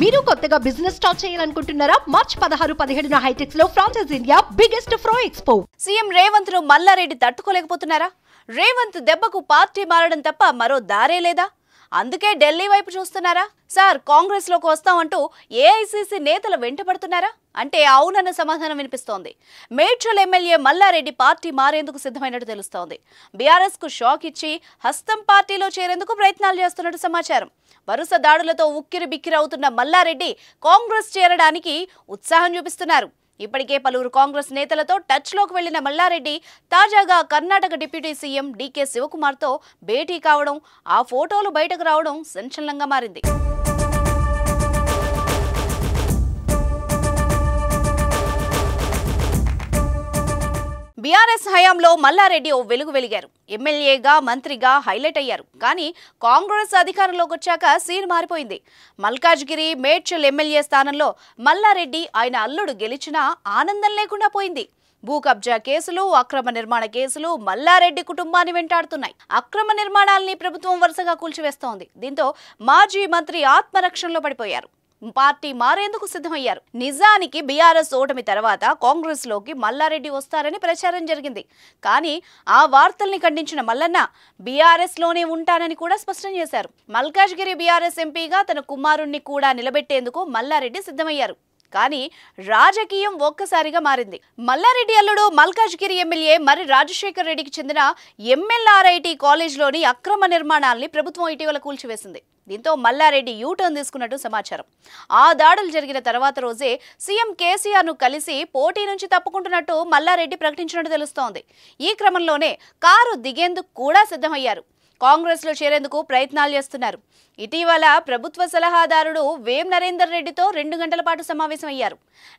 మీరు కొత్తగా business start చేయాలనుకుంటున్నారా మార్చ్ పదహారు పదిహేడున హైటెక్స్ లో ఫ్రాన్సైజ్ ఇండియా బిగ్గెస్ట్ ఫ్రో ఎక్స్పో సీఎం రేవంత్ ను మల్లారెడ్డి తట్టుకోలేకపోతున్నారా రేవంత్ దెబ్బకు పార్టీ మారడం తప్ప మరో దారే లేదా అందుకే ఢిల్లీ వైపు చూస్తున్నారా సార్ కాంగ్రెస్లోకి వస్తామంటూ ఏఐసీసీ నేతలు వెంటబడుతున్నారా అంటే అవునన్న సమాధానం వినిపిస్తోంది మేడ్చల్ ఎమ్మెల్యే మల్లారెడ్డి పార్టీ మారేందుకు సిద్ధమైనట్టు తెలుస్తోంది బీఆర్ఎస్ కు షాక్ ఇచ్చి హస్తం పార్టీలో చేరేందుకు ప్రయత్నాలు చేస్తున్నట్టు సమాచారం వరుస దాడులతో ఉక్కిరి బిక్కిరవుతున్న మల్లారెడ్డి కాంగ్రెస్ చేరడానికి ఉత్సాహం చూపిస్తున్నారు ఇప్పటికే పలువురు కాంగ్రెస్ నేతలతో టచ్ లోకి వెళ్లిన మల్లారెడ్డి తాజాగా కర్ణాటక డిప్యూటీ సీఎం డీకే శివకుమార్తో భేటీ కావడం ఆ ఫోటోలు బయటకు రావడం సంచలనంగా మారింది బీఆర్ఎస్ హయాంలో మల్లారెడ్డి ఓ వెలుగు వెలిగారు ఎమ్మెల్యేగా మంత్రిగా హైలైట్ అయ్యారు కానీ కాంగ్రెస్ అధికారంలోకి వచ్చాక సీన్ మారిపోయింది మల్కాజ్గిరి మేడ్చల్ ఎమ్మెల్యే స్థానంలో మల్లారెడ్డి ఆయన అల్లుడు గెలిచినా ఆనందం లేకుండా పోయింది భూ కబ్జా కేసులు అక్రమ నిర్మాణ కేసులు మల్లారెడ్డి కుటుంబాన్ని వెంటాడుతున్నాయి అక్రమ నిర్మాణాలని ప్రభుత్వం వరుసగా కూల్చివేస్తోంది దీంతో మాజీ మంత్రి ఆత్మరక్షణలో పడిపోయారు పార్టీ మారేందుకు సిద్ధమయ్యారు నిజానికి బీఆర్ఎస్ ఓటమి తర్వాత కాంగ్రెస్ లోకి మల్లారెడ్డి వస్తారని ప్రచారం జరిగింది కానీ ఆ వార్తల్ని ఖండించిన మల్లన్న బీఆర్ఎస్ లోనే ఉంటానని కూడా స్పష్టం చేశారు మల్కాష్గిరి బీఆర్ఎస్ ఎంపీగా తన కుమారుణ్ణి కూడా నిలబెట్టేందుకు మల్లారెడ్డి సిద్ధమయ్యారు కానీ రాజకీయం ఒక్కసారిగా మారింది మల్లారెడ్డి అల్లుడు మల్కాష్గిరి ఎమ్మెల్యే మరి రాజశేఖర్ రెడ్డికి చెందిన ఎంఎల్ఆర్ఐటి కాలేజ్లోని అక్రమ నిర్మాణాల్ని ప్రభుత్వం ఇటీవల కూల్చివేసింది దీంతో మల్లారెడ్డి యూటర్న్ తీసుకున్నట్టు సమాచారం ఆ దాడులు జరిగిన తర్వాత రోజే సీఎం కేసీఆర్ ను కలిసి పోటీ నుంచి తప్పుకుంటున్నట్టు మల్లారెడ్డి ప్రకటించినట్టు తెలుస్తోంది ఈ క్రమంలోనే కారు దిగేందుకు కూడా సిద్ధమయ్యారు కాంగ్రెస్లో చేరేందుకు ప్రయత్నాలు చేస్తున్నారు ఇటీవల ప్రభుత్వ సలహాదారుడు వేం నరేందర్ రెడ్డితో రెండు గంటల పాటు సమావేశమయ్యారు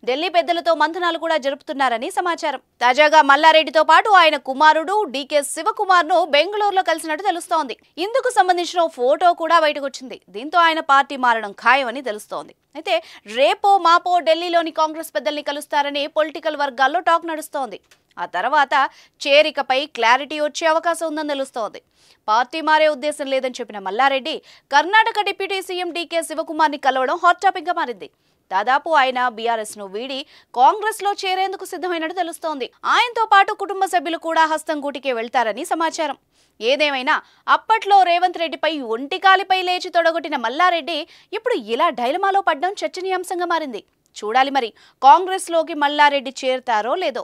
ఢిల్లీ పెద్దలతో మంథనాలు కూడా జరుపుతున్నారని సమాచారం తాజాగా మల్లారెడ్డితో పాటు ఆయన కుమారుడు డీకే శివకుమార్ను బెంగళూరులో కలిసినట్టు తెలుస్తోంది ఇందుకు సంబంధించిన ఫోటో కూడా బయటకొచ్చింది దీంతో ఆయన పార్టీ మారడం ఖాయమని తెలుస్తోంది అయితే రేపో మాపో ఢిల్లీలోని కాంగ్రెస్ పెద్దల్ని కలుస్తారని పొలిటికల్ వర్గాల్లో టాక్ నడుస్తోంది ఆ తర్వాత చేరికపై క్లారిటీ వచ్చే అవకాశం ఉందని తెలుస్తోంది పార్టీ మారే ఉద్దేశం లేదని చెప్పిన మల్లారెడ్డి కర్ణాటక డిప్యూటీ సీఎం డీకే శివకుమార్ని కలవడం హాట్ గా మారింది దాదాపు ఆయన బీఆర్ఎస్ ను వీడి కాంగ్రెస్ లో చేరేందుకు సిద్ధమైనట్టు తెలుస్తోంది ఆయనతో పాటు కుటుంబ సభ్యులు కూడా హస్తం కూటికే వెళ్తారని సమాచారం ఏదేమైనా అప్పట్లో రేవంత్ రెడ్డిపై ఒంటికాలిపై లేచి తొడగొట్టిన మల్లారెడ్డి ఇప్పుడు ఇలా డైలమాలో పడ్డం చర్చనీయాంశంగా మారింది చూడాలి మరి కాంగ్రెస్లోకి మల్లారెడ్డి చేరుతారో లేదో